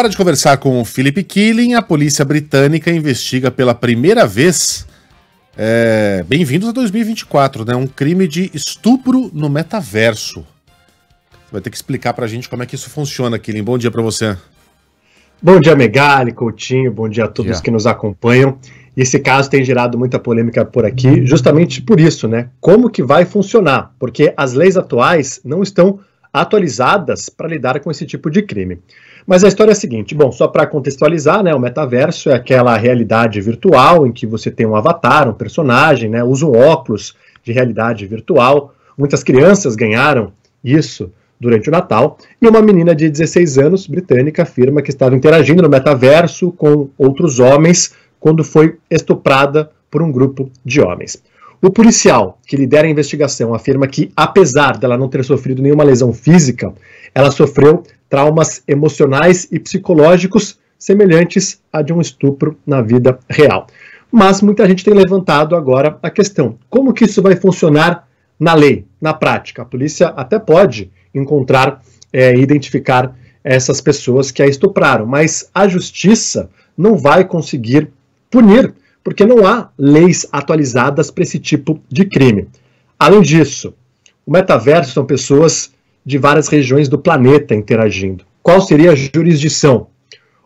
Hora de conversar com o Philip Killing. A polícia britânica investiga pela primeira vez. É, Bem-vindos a 2024, né? Um crime de estupro no metaverso. Você vai ter que explicar pra gente como é que isso funciona, Killing. Bom dia para você. Bom dia, Megali, Coutinho, bom dia a todos yeah. que nos acompanham. Esse caso tem gerado muita polêmica por aqui, uhum. justamente por isso, né? Como que vai funcionar? Porque as leis atuais não estão atualizadas para lidar com esse tipo de crime. Mas a história é a seguinte, bom, só para contextualizar, né, o metaverso é aquela realidade virtual em que você tem um avatar, um personagem, né, usa um óculos de realidade virtual. Muitas crianças ganharam isso durante o Natal, e uma menina de 16 anos, britânica, afirma que estava interagindo no metaverso com outros homens quando foi estuprada por um grupo de homens. O policial que lidera a investigação afirma que, apesar dela não ter sofrido nenhuma lesão física, ela sofreu traumas emocionais e psicológicos semelhantes a de um estupro na vida real. Mas muita gente tem levantado agora a questão: como que isso vai funcionar na lei, na prática? A polícia até pode encontrar é, e é, identificar essas pessoas que a estupraram, mas a justiça não vai conseguir punir porque não há leis atualizadas para esse tipo de crime. Além disso, o metaverso são pessoas de várias regiões do planeta interagindo. Qual seria a jurisdição?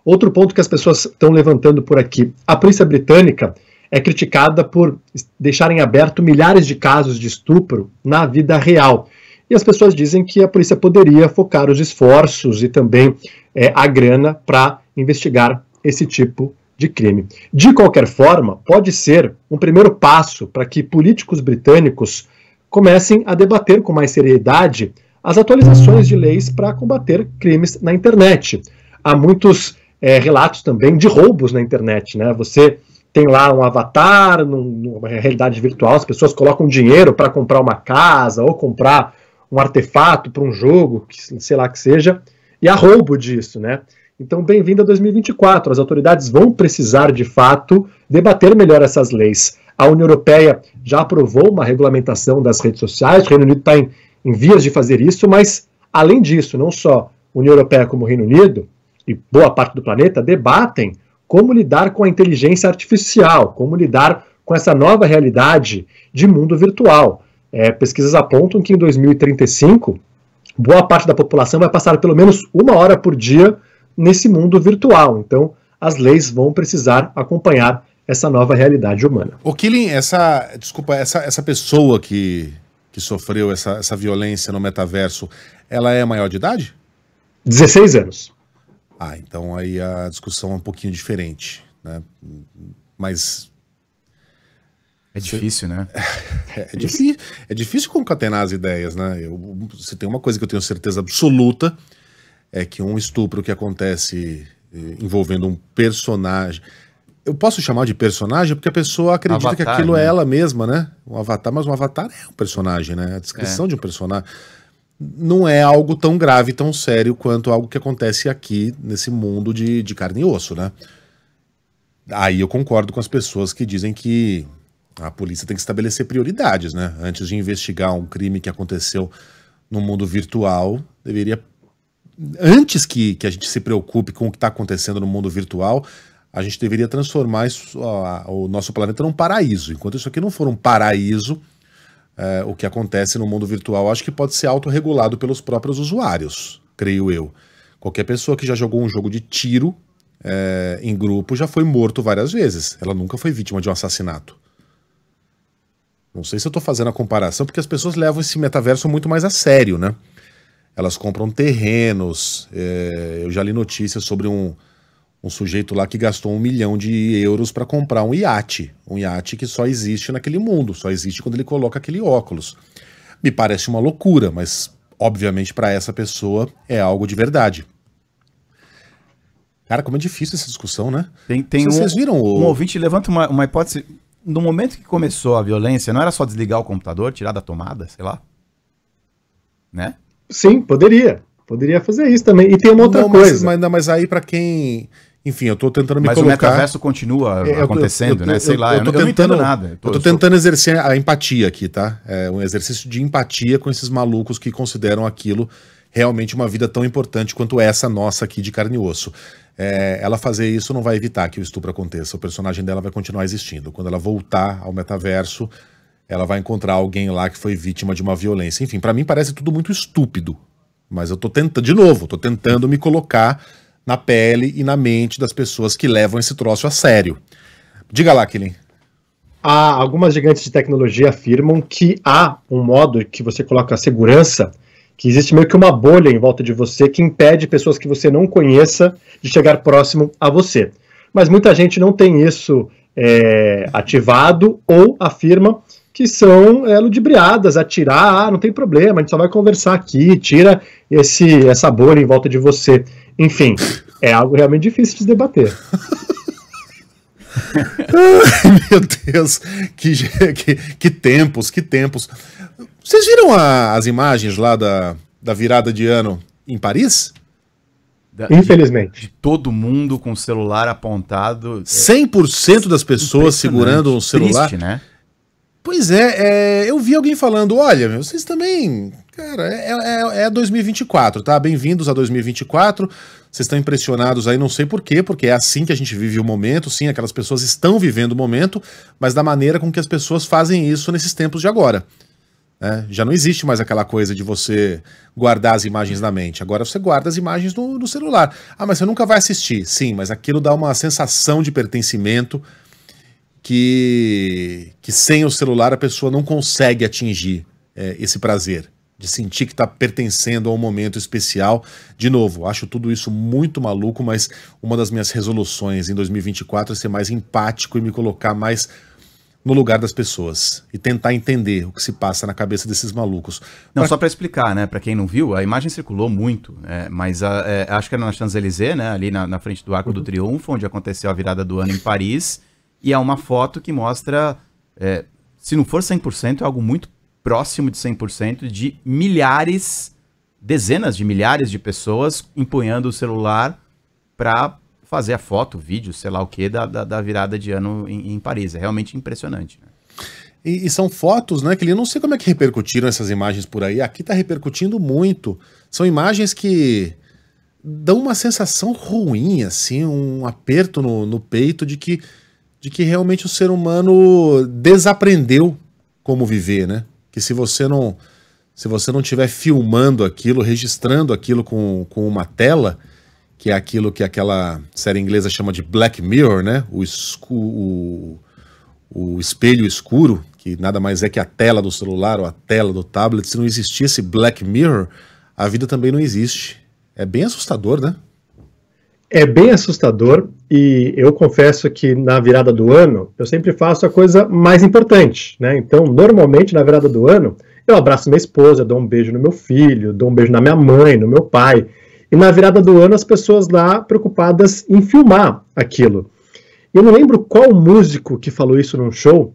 Outro ponto que as pessoas estão levantando por aqui: a polícia britânica é criticada por deixarem aberto milhares de casos de estupro na vida real. E as pessoas dizem que a polícia poderia focar os esforços e também é, a grana para investigar esse tipo de de crime. De qualquer forma, pode ser um primeiro passo para que políticos britânicos comecem a debater com mais seriedade as atualizações de leis para combater crimes na internet. Há muitos é, relatos também de roubos na internet, né? Você tem lá um avatar, num, numa realidade virtual, as pessoas colocam dinheiro para comprar uma casa ou comprar um artefato para um jogo, que, sei lá que seja, e há roubo disso, né? Então, bem-vindo a 2024. As autoridades vão precisar, de fato, debater melhor essas leis. A União Europeia já aprovou uma regulamentação das redes sociais, o Reino Unido está em, em vias de fazer isso, mas, além disso, não só a União Europeia como o Reino Unido e boa parte do planeta debatem como lidar com a inteligência artificial, como lidar com essa nova realidade de mundo virtual. É, pesquisas apontam que em 2035, boa parte da população vai passar pelo menos uma hora por dia nesse mundo virtual. Então, as leis vão precisar acompanhar essa nova realidade humana. O Killing, essa, desculpa, essa, essa pessoa que, que sofreu essa, essa violência no metaverso, ela é maior de idade? 16 anos. Ah, então aí a discussão é um pouquinho diferente, né? Mas é difícil, né? É, difícil, é difícil concatenar as ideias, né? Eu, se tem uma coisa que eu tenho certeza absoluta é que um estupro que acontece eh, envolvendo um personagem. Eu posso chamar de personagem porque a pessoa acredita avatar, que aquilo é né? é ela mesma, né? Um avatar, mas um avatar é um personagem, né? A descrição é. de um personagem não é algo tão grave, tão sério quanto algo que acontece aqui nesse mundo de, de carne e osso, né? Aí eu concordo com as pessoas que dizem que a polícia tem que estabelecer prioridades, né? Antes de investigar um crime que aconteceu no mundo virtual, deveria antes que, que a gente se preocupe com o que está acontecendo no mundo virtual, a gente deveria transformar isso, a, o nosso planeta num paraíso. Enquanto isso aqui não for um paraíso, é, o que acontece no mundo virtual acho que pode ser autorregulado pelos próprios usuários, creio eu. Qualquer pessoa que já jogou um jogo de tiro é, em grupo já foi morto várias vezes. Ela nunca foi vítima de um assassinato. Não sei se eu estou fazendo a comparação, porque as pessoas levam esse metaverso muito mais a sério, né? elas compram terrenos. É, eu já li notícias sobre um, um sujeito lá que gastou um milhão de euros para comprar um iate. Um iate que só existe naquele mundo, só existe quando ele coloca aquele óculos. Me parece uma loucura, mas obviamente para essa pessoa é algo de verdade. Cara, como é difícil essa discussão, né? Tem, tem vocês, um, viram o... um ouvinte levanta uma, uma hipótese. No momento que começou a violência, não era só desligar o computador, tirar da tomada, sei lá? Né? Sim, poderia. Poderia fazer isso também. E tem uma outra não, coisa. Mas, não, mas aí, para quem. Enfim, eu estou tentando me mas colocar. Mas o metaverso continua é, acontecendo, eu, eu, eu, né? Sei lá, eu, tô tentando, não entendo nada. Eu tô, tô tentando exercer a empatia aqui, tá? É um exercício de empatia com esses malucos que consideram aquilo realmente uma vida tão importante quanto essa nossa aqui de carne e osso. É, ela fazer isso não vai evitar que o estupro aconteça. O personagem dela vai continuar existindo. Quando ela voltar ao metaverso, ela vai encontrar alguém lá que foi vítima de uma violência. Enfim, para mim parece tudo muito estúpido. Mas eu tô tentando, de novo, tô tentando me colocar na pele e na mente das pessoas que levam esse troço a sério. Diga lá, Kilin. Há algumas gigantes de tecnologia afirmam que há um modo que você coloca segurança, que existe meio que uma bolha em volta de você que impede pessoas que você não conheça de chegar próximo a você. Mas muita gente não tem isso é, ativado ou afirma que são é, ludibriadas, a tirar, ah, não tem problema, a gente só vai conversar aqui, tira esse essa bolha em volta de você. Enfim, é algo realmente difícil de se debater. Meu Deus, que, que, que, tempos, que tempos. Vocês viram a, as imagens lá da, da virada de ano em Paris? Da, Infelizmente. De, de, todo mundo com o celular apontado. 100% é das pessoas segurando um celular. Triste, né? Pois é, é, eu vi alguém falando, olha, vocês também, cara, é, é, é 2024, é tá? Bem-vindos a 2024. Vocês estão impressionados aí, não sei porquê, porque é assim que a gente vive o momento, sim, aquelas pessoas estão vivendo o momento, mas da maneira com que as pessoas fazem isso nesses tempos de agora. Né? Já não existe mais aquela coisa de você guardar as imagens na mente. Agora você guarda as imagens no, no celular. Ah, mas você nunca vai assistir. Sim, mas aquilo dá uma sensação de pertencimento que, que sem o celular a pessoa não consegue atingir é, esse prazer de sentir que está pertencendo a um momento especial. De novo, acho tudo isso muito maluco, mas uma das minhas resoluções em 2024 é ser mais empático e me colocar mais no lugar das pessoas e tentar entender o que se passa na cabeça desses malucos. Não, pra... só para explicar, né? Para quem não viu, a imagem circulou muito, é, mas a, é, acho que era na Champs-Élysées, né? Ali na, na frente do Arco uhum. do Triunfo, onde aconteceu a virada do ano em Paris. E é uma foto que mostra, é, se não for 100%, é algo muito próximo de 100% de milhares, dezenas de milhares de pessoas empunhando o celular para fazer a foto, vídeo, sei lá o que, da, da, da, virada de ano em, em Paris. É realmente impressionante. Né? E, e, são fotos, né, que eu não sei como é que repercutiram essas imagens por aí. Aqui tá repercutindo muito. São imagens que dão uma sensação ruim, assim, um aperto no, no peito de que de que realmente o ser humano desaprendeu como viver, né? Que se você não se você não estiver filmando aquilo, registrando aquilo com, com uma tela, que é aquilo que aquela série inglesa chama de Black Mirror, né? O, escu o, o espelho escuro, que nada mais é que a tela do celular ou a tela do tablet. Se não existisse Black Mirror, a vida também não existe. É bem assustador, né? É bem assustador e eu confesso que na virada do ano eu sempre faço a coisa mais importante, né? Então, normalmente na virada do ano eu abraço minha esposa, dou um beijo no meu filho, dou um beijo na minha mãe, no meu pai. E na virada do ano as pessoas lá preocupadas em filmar aquilo. Eu não lembro qual músico que falou isso num show.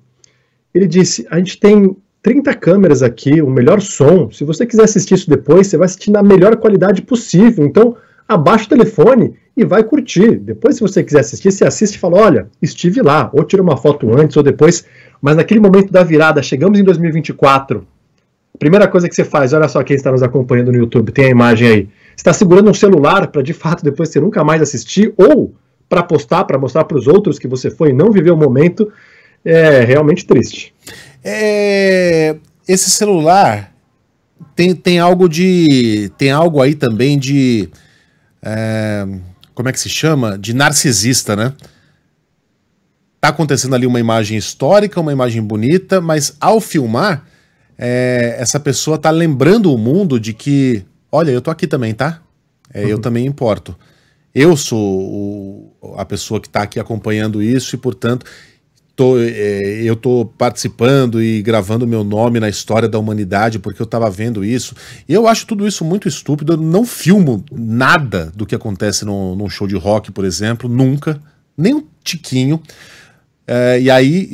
Ele disse: "A gente tem 30 câmeras aqui, o melhor som. Se você quiser assistir isso depois, você vai assistir na melhor qualidade possível. Então, abaixa o telefone e vai curtir. Depois, se você quiser assistir, você assiste e fala: olha, estive lá, ou tira uma foto antes ou depois. Mas naquele momento da virada, chegamos em 2024. Primeira coisa que você faz, olha só quem está nos acompanhando no YouTube, tem a imagem aí. Está segurando um celular para de fato depois você nunca mais assistir ou para postar, para mostrar para os outros que você foi e não viveu o momento, é realmente triste. É, esse celular tem, tem algo de tem algo aí também de é, como é que se chama? De narcisista, né? Tá acontecendo ali uma imagem histórica, uma imagem bonita, mas ao filmar, é, essa pessoa tá lembrando o mundo de que, olha, eu tô aqui também, tá? É, uhum. Eu também importo. Eu sou o, a pessoa que está aqui acompanhando isso e, portanto, tô, é, eu tô participando e gravando meu nome na história da humanidade porque eu estava vendo isso. E eu acho tudo isso muito estúpido. Eu não filmo nada do que acontece num, num show de rock, por exemplo, nunca, nem um tiquinho. É, e aí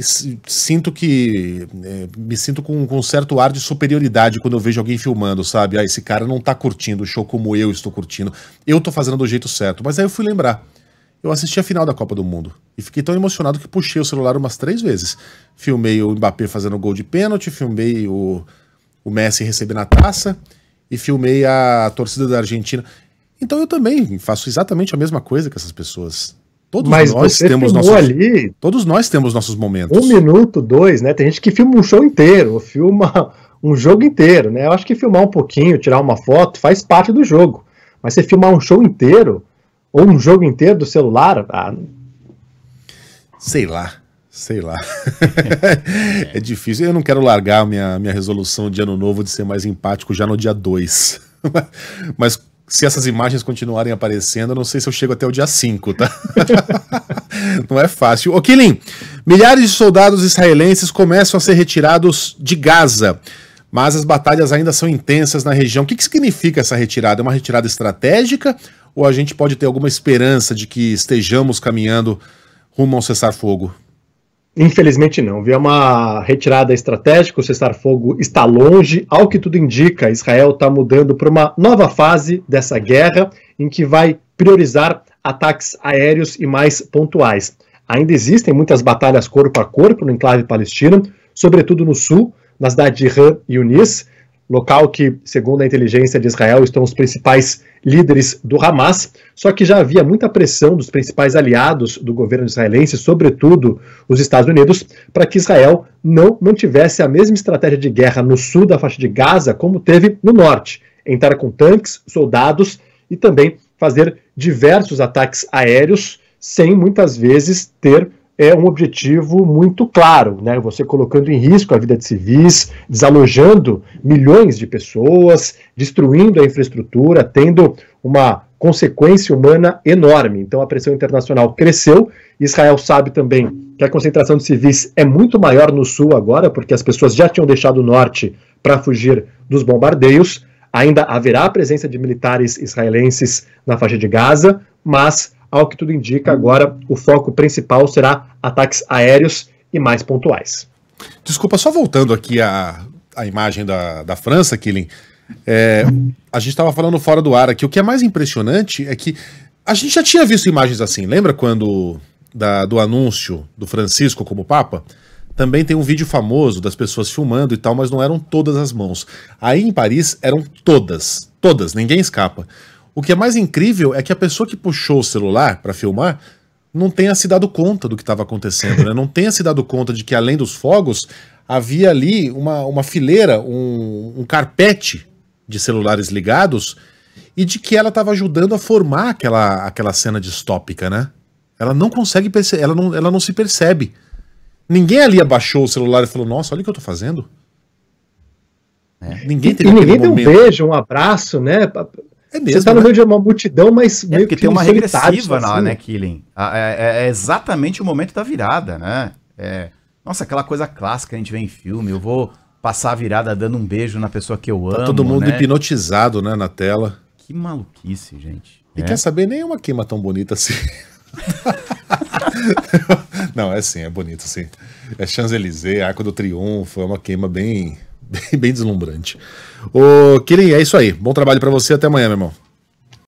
sinto que. É, me sinto com, com, um certo ar de superioridade quando eu vejo alguém filmando, sabe? Ah, esse cara não tá curtindo o show como eu estou curtindo. Eu tô fazendo do jeito certo. Mas aí eu fui lembrar eu assisti a final da Copa do Mundo e fiquei tão emocionado que puxei o celular umas três vezes. Filmei o Mbappé fazendo gol de pênalti, filmei o, o Messi recebendo a taça e filmei a torcida da Argentina. Então eu também faço exatamente a mesma coisa que essas pessoas. Todos Mas nós temos nossos ali todos nós temos nossos momentos. Um minuto, dois, né? Tem gente que filma um show inteiro, ou filma um jogo inteiro, né? Eu acho que filmar um pouquinho, tirar uma foto, faz parte do jogo. Mas você filmar um show inteiro, ou um jogo inteiro do celular? Ah, sei lá. Sei lá. é difícil. Eu não quero largar minha, minha resolução de ano novo de ser mais empático já no dia 2. Mas se essas imagens continuarem aparecendo, eu não sei se eu chego até o dia 5, tá? não é fácil. Ô, Kilin, milhares de soldados israelenses começam a ser retirados de Gaza, mas as batalhas ainda são intensas na região. O que, que significa essa retirada? É uma retirada estratégica ou a gente pode ter alguma esperança de que estejamos caminhando rumo ao cessar-fogo? Infelizmente não. Viu é uma retirada estratégica, o cessar-fogo está longe. Ao que tudo indica, Israel está mudando para uma nova fase dessa guerra, em que vai priorizar ataques aéreos e mais pontuais. Ainda existem muitas batalhas corpo a corpo no enclave palestino, sobretudo no sul, na cidade de Han e Unis local que, segundo a inteligência de Israel, estão os principais líderes do Hamas. Só que já havia muita pressão dos principais aliados do governo israelense, sobretudo os Estados Unidos, para que Israel não mantivesse a mesma estratégia de guerra no sul da faixa de Gaza como teve no norte entrar com tanques, soldados e também fazer diversos ataques aéreos sem muitas vezes ter é um objetivo muito claro, né? Você colocando em risco a vida de civis, desalojando milhões de pessoas, destruindo a infraestrutura, tendo uma consequência humana enorme. Então a pressão internacional cresceu. Israel sabe também que a concentração de civis é muito maior no sul agora, porque as pessoas já tinham deixado o norte para fugir dos bombardeios. Ainda haverá a presença de militares israelenses na faixa de Gaza, mas ao que tudo indica, agora o foco principal será ataques aéreos e mais pontuais. Desculpa, só voltando aqui à, à imagem da, da França, Killing. É, a gente estava falando fora do ar aqui. O que é mais impressionante é que a gente já tinha visto imagens assim. Lembra quando da, do anúncio do Francisco como Papa? Também tem um vídeo famoso das pessoas filmando e tal, mas não eram todas as mãos. Aí em Paris eram todas, todas, ninguém escapa. O que é mais incrível é que a pessoa que puxou o celular para filmar não tenha se dado conta do que estava acontecendo, né? não tenha se dado conta de que além dos fogos havia ali uma, uma fileira, um, um carpete de celulares ligados e de que ela estava ajudando a formar aquela, aquela cena distópica, né? Ela não consegue perceber, ela não, ela não se percebe. Ninguém ali abaixou o celular e falou: Nossa, olha o que eu tô fazendo. É. Ninguém teve e ninguém deu um beijo, um abraço, né? É mesmo, Você tá no né? meio de uma multidão, mas é, meio é, que tem uma regressiva na, assim. né, Killing? Ah, é, é, é, exatamente o momento da virada, né? É, nossa, aquela coisa clássica que a gente vê em filme. Eu vou passar a virada dando um beijo na pessoa que eu tá amo. Tá todo mundo né? hipnotizado, né, na tela. Que maluquice, gente. E é. quer saber, nenhuma queima tão bonita assim. Não, é sim, é bonito, sim. É Champs-Élysées, Arco do Triunfo, é uma queima bem bem, deslumbrante. Ô, Kirin, é isso aí. Bom trabalho para você. Até amanhã, meu irmão.